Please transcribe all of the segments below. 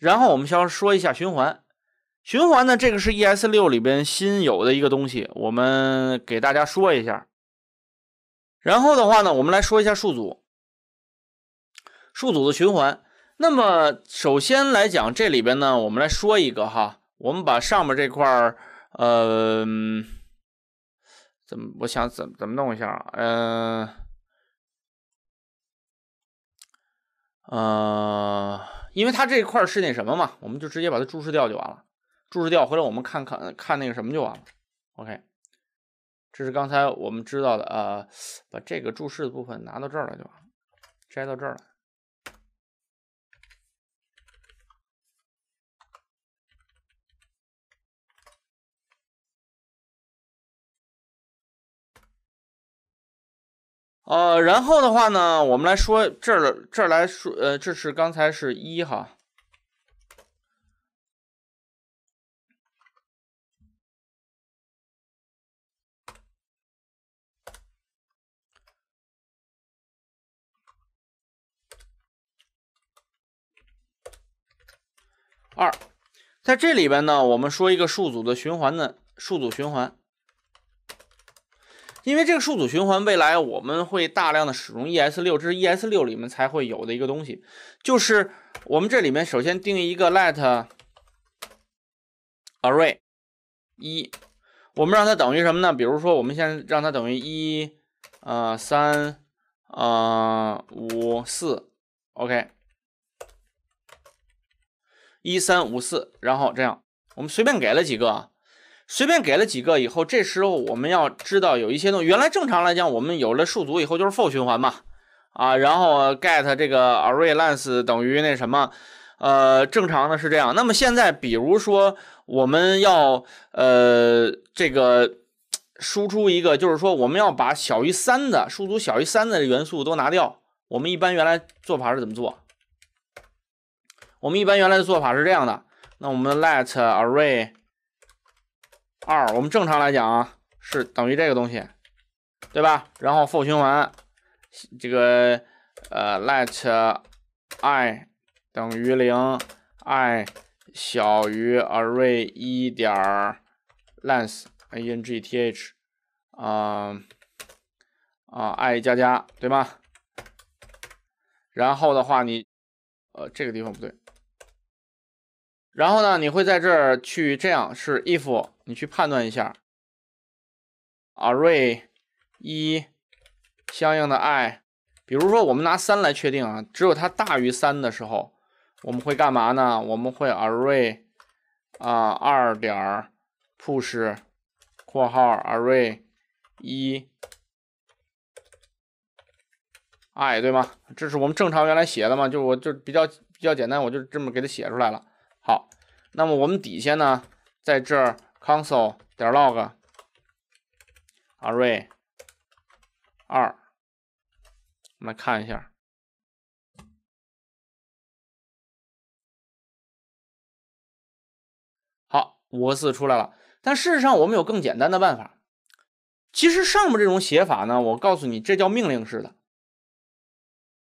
然后我们先说一下循环，循环呢，这个是 E S 六里边新有的一个东西，我们给大家说一下。然后的话呢，我们来说一下数组，数组的循环。那么首先来讲，这里边呢，我们来说一个哈，我们把上面这块儿，呃，怎么，我想怎么怎么弄一下啊？嗯，啊。因为它这一块是那什么嘛，我们就直接把它注释掉就完了，注释掉，回来我们看看看那个什么就完了。OK，这是刚才我们知道的啊，把这个注释的部分拿到这儿来就完了，摘到这儿来。呃，然后的话呢，我们来说这儿，这儿来说，呃，这是刚才是一哈二，在这里边呢，我们说一个数组的循环的数组循环。因为这个数组循环，未来我们会大量的使用 ES6，这是 ES6 里面才会有的一个东西。就是我们这里面首先定义一个 let array 一，我们让它等于什么呢？比如说，我们先让它等于一，啊三，啊五四，OK，一三五四，然后这样，我们随便给了几个啊。随便给了几个以后，这时候我们要知道有一些东西。原来正常来讲，我们有了数组以后就是 for 循环嘛，啊，然后 get 这个 array length 等于那什么，呃，正常的是这样。那么现在，比如说我们要呃这个输出一个，就是说我们要把小于三的数组小于三的元素都拿掉。我们一般原来做法是怎么做？我们一般原来的做法是这样的。那我们 let array。二，我们正常来讲啊，是等于这个东西，对吧？然后 for 循环，这个呃，let i 等于零，i 小于 array 一点 length，n g t h，啊啊，i 加加，对吗？然后的话，你呃，这个地方不对。然后呢，你会在这儿去这样是 if。你去判断一下，array 一相应的 i，比如说我们拿三来确定啊，只有它大于三的时候，我们会干嘛呢？我们会 array 啊二点儿 push 括号 array 一 i 对吗？这是我们正常原来写的嘛？就我就比较比较简单，我就这么给它写出来了。好，那么我们底下呢，在这儿。console 点 log array 二，我们看一下，好，五个字出来了。但事实上，我们有更简单的办法。其实上面这种写法呢，我告诉你，这叫命令式的，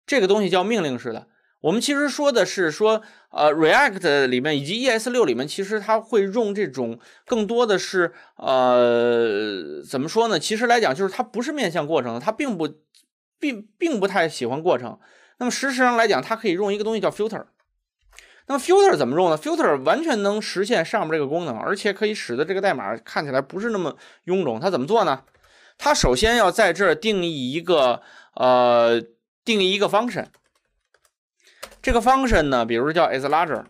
这个东西叫命令式的。我们其实说的是说，呃，React 里面以及 ES 六里面，其实它会用这种更多的是，呃，怎么说呢？其实来讲，就是它不是面向过程的，它并不并并不太喜欢过程。那么，实质上来讲，它可以用一个东西叫 f i l t e r 那么 f i l t e r 怎么用呢 f i l t e r 完全能实现上面这个功能，而且可以使得这个代码看起来不是那么臃肿。它怎么做呢？它首先要在这儿定义一个，呃，定义一个 function。这个 function 呢，比如叫 is larger，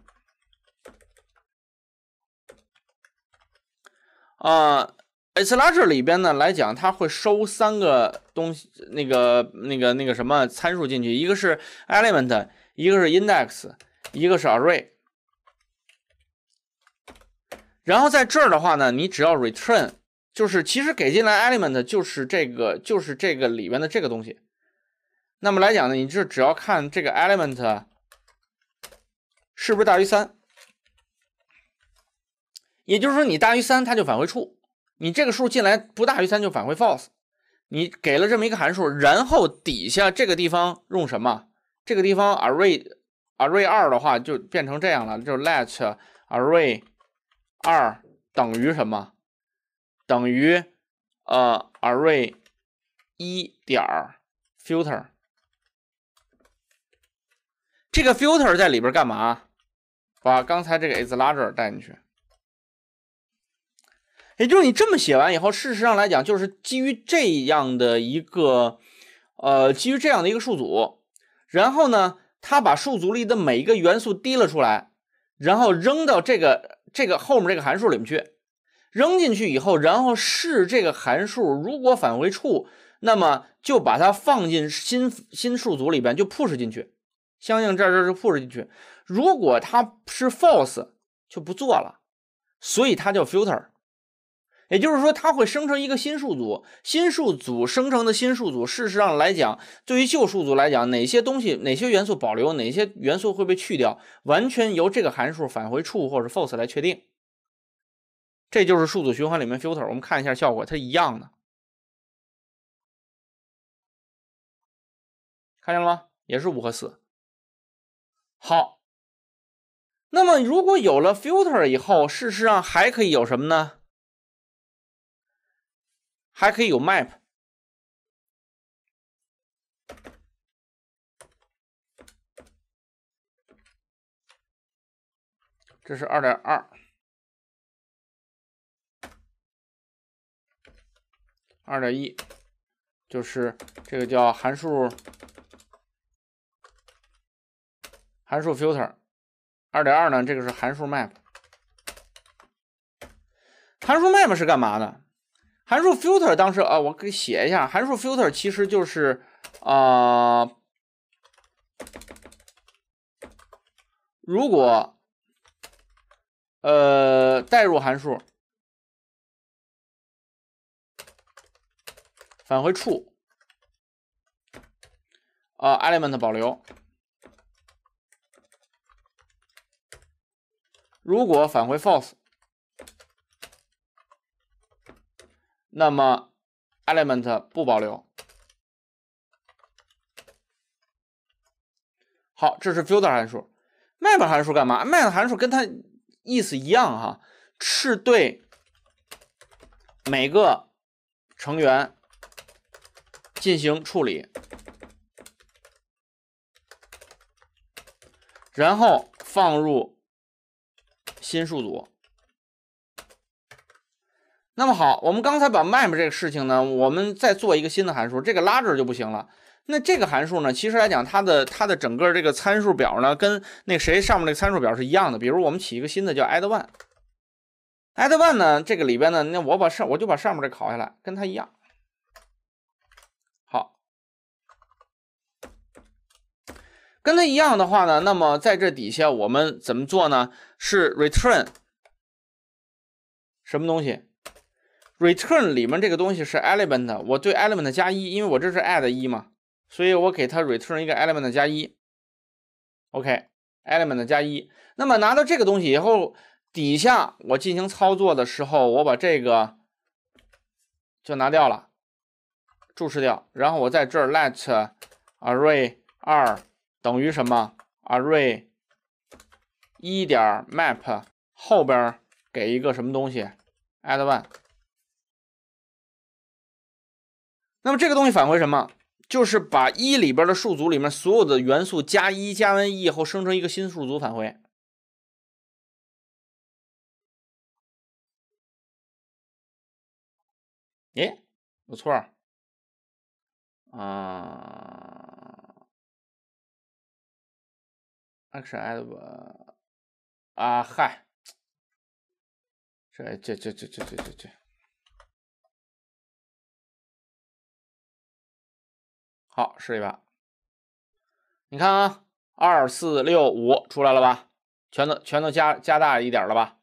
啊，is larger 里边呢来讲，它会收三个东西，那个、那个、那个什么参数进去，一个是 element，一个是 index，一个是 array。然后在这儿的话呢，你只要 return，就是其实给进来 element 就是这个，就是这个里边的这个东西。那么来讲呢，你就只要看这个 element。是不是大于三？也就是说，你大于三，它就返回 true；你这个数进来不大于三，就返回 false。你给了这么一个函数，然后底下这个地方用什么？这个地方 array array 二的话就变成这样了，就是 let array 二等于什么？等于呃 array 一点 filter。这个 filter 在里边干嘛？把刚才这个 is larger 带进去，也就是你这么写完以后，事实上来讲，就是基于这样的一个呃，基于这样的一个数组，然后呢，它把数组里的每一个元素滴了出来，然后扔到这个这个后面这个函数里面去，扔进去以后，然后试这个函数，如果返回处，那么就把它放进新新数组里边，就 push 进去。相应这儿这儿就复制进去，如果它是 false 就不做了，所以它叫 filter，也就是说它会生成一个新数组，新数组生成的新数组，事实上来讲，对于旧数组来讲，哪些东西哪些元素保留，哪些元素会被去掉，完全由这个函数返回 true 或者 false 来确定。这就是数组循环里面 filter，我们看一下效果，它一样的，看见了吗？也是五和四。好，那么如果有了 filter 以后，事实上还可以有什么呢？还可以有 map。这是2.2，2.1就是这个叫函数。函数 filter，二点二呢？这个是函数 map。函数 map 是干嘛的？函数 filter 当时啊，我给写一下。函数 filter 其实就是啊，如果呃代入函数返回处啊，element 保留。如果返回 false，那么 element 不保留。好，这是 filter 函数。map 函数干嘛？map 函数跟它意思一样哈，是对每个成员进行处理，然后放入。新数组，那么好，我们刚才把 map 这个事情呢，我们再做一个新的函数，这个拉直就不行了。那这个函数呢，其实来讲，它的它的整个这个参数表呢，跟那谁上面那个参数表是一样的。比如我们起一个新的叫 add one，add one 呢，这个里边呢，那我把上我就把上面这拷下来，跟它一样。跟它一样的话呢，那么在这底下我们怎么做呢？是 return 什么东西？return 里面这个东西是 element，我对 element 加一，因为我这是 add 一嘛，所以我给它 return 一个 element 加一。OK，element 加一。那么拿到这个东西以后，底下我进行操作的时候，我把这个就拿掉了，注释掉，然后我在这 let array 二。等于什么？array 一点 map 后边给一个什么东西？add one。那么这个东西返回什么？就是把一里边的数组里面所有的元素加一，加完一以后生成一个新数组返回。哎，有错。啊。action，哎的啊嗨，这这这这这这这，好试一把，你看啊，二四六五出来了吧？全都全都加加大一点了吧？